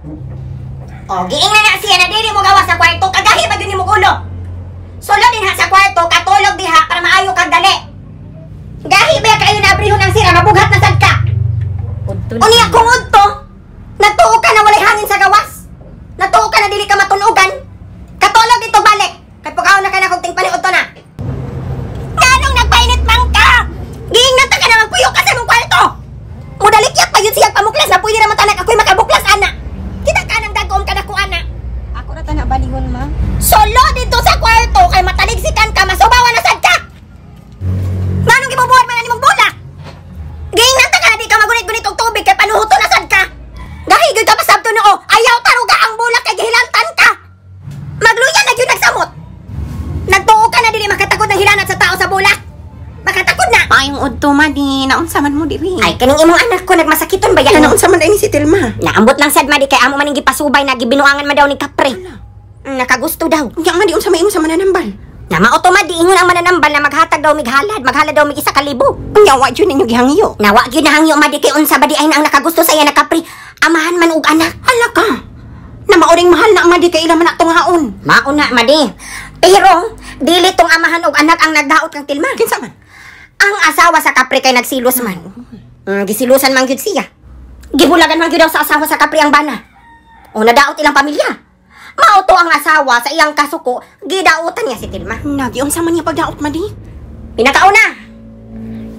O, oh, giing na na siya na dili mo gawas sa kwarto, kagahi ba yun mo ulo. Sulod din ha sa kwarto, katulog diha para maayo kag dali. Gahi ba kayo na abrihon ng sira, mabugat na sad ka. Unya kung udto, natuo ka na walay hangin sa gawas. Natuo ka na dili ka matunugan. Katulog dito balik. Kay pugaw na kay na kung tingpani udto na. Nganong nagpainit man ka? Giing na ta ka na magpuyok ka sa mong kwarto. Mudalikyat pa yun siya pamuklas na pwede ra kayong udtuma di naunsa man mo diri. Ay kaning imong anak ko nagmasakiton ba yan? Naunsa man ini si Tilma? Naambot lang sad ma di kay amo man gipasubay na gibinuangan man daw ni Kapre. Mm, nakagusto daw. Nya man di unsa may imong sa mananambal. Na maotoma di ingon ang mananambal na maghatag daw mighalad, maghalad daw mig isa ka libo. Nawa jud ninyo gihangyo. Nawa gyud na hangyo ma di kay unsa ba di ay na ang nakagusto sa iya na Kapre. Amahan man ug anak. Ala ka. Na maoring mahal na ang madi kay ila man atong haon. Mauna madi. Pero dili tong amahan ug anak ang nagdaot kang tilma. Kinsa man? Ang asawa sa kapre kay nagsilos man. Mm, gisilosan man gyud siya. Gibulagan man gyud sa asawa sa kapre ang bana. O nadaot ilang pamilya. Mao to ang asawa sa iyang kasuko, gidaotan niya si Tilma. Nagiyon sa man niya pagdaot man di. Pinakauna.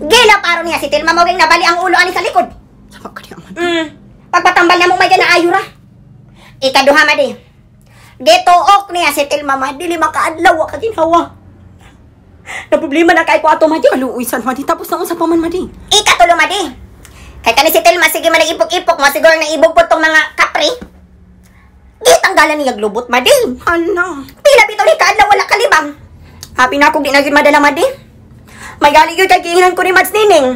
Gila paro niya si Tilma mo nabali ang ulo ani sa likod. Sabag ka niya man. Mm. Pagpatambal na mo may na ayura. Ikaduha man di. Gituok niya si Tilma ma, dili makaadlaw ka ginawa na problema na kay ko ato madi. Aluoy san madi tapos na unsa pa man madi. Ikatulo madi. Kay kani si Telma sige man ipok ipok mo siguro na ibog po tong mga kapre. Di tanggalan niya globot madi. Ano? Pila bitaw ni kaadlaw wala kalibang. Happy na akong di na madala madi. May gali gyud kay kiinan ko ni Mads Nining.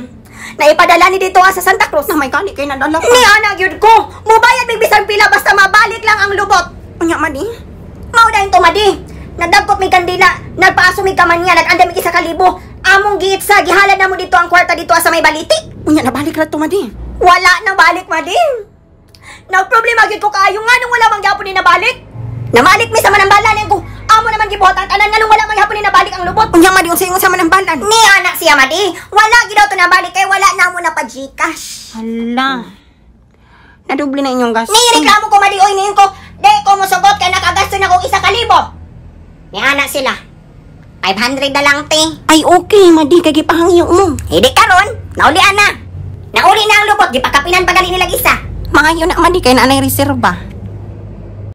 Naipadala ni dito ah, sa Santa Cruz na may gali kay nadala ko. Ni ana gyud ko. Mubayad big bisan pila basta mabalik lang ang lubot. Unya madi. Mao dayon to madi nagdagkot may kandila, nagpaaso may kamanya, naganda may isa kalibo. Among giit sa gihala na mo dito ang kwarta dito sa may baliti. Unya nabalik ra to mading. Wala na balik mading. Nagproblema gid ko kayo nga nung wala mang gyapon ni nabalik. Namalik mi sa manambalan eh, ko. Amo naman gibuhat ang tanan nga nung wala mang gyapon ni nabalik ang lubot. Unya mading sa ingon sa manambalan. Ni anak siya madi. Wala gid ato to nabalik kay wala na mo na pa Gcash. Hala. Hmm. Nadoble na inyong gas. Ni reklamo ko madi oy niyon ko. Dahil ko mo musugot kay nakagasto na kong isa kalibo. Nihana sila. 500 na lang, te. Ay, okay, madi, kagipahangyo mo. Hindi ka ron. Nauli, na. Nauli na ang lubot. Di pa kapinan pa gali nilag isa. Mga yun na, madi, kaya na anay reserva.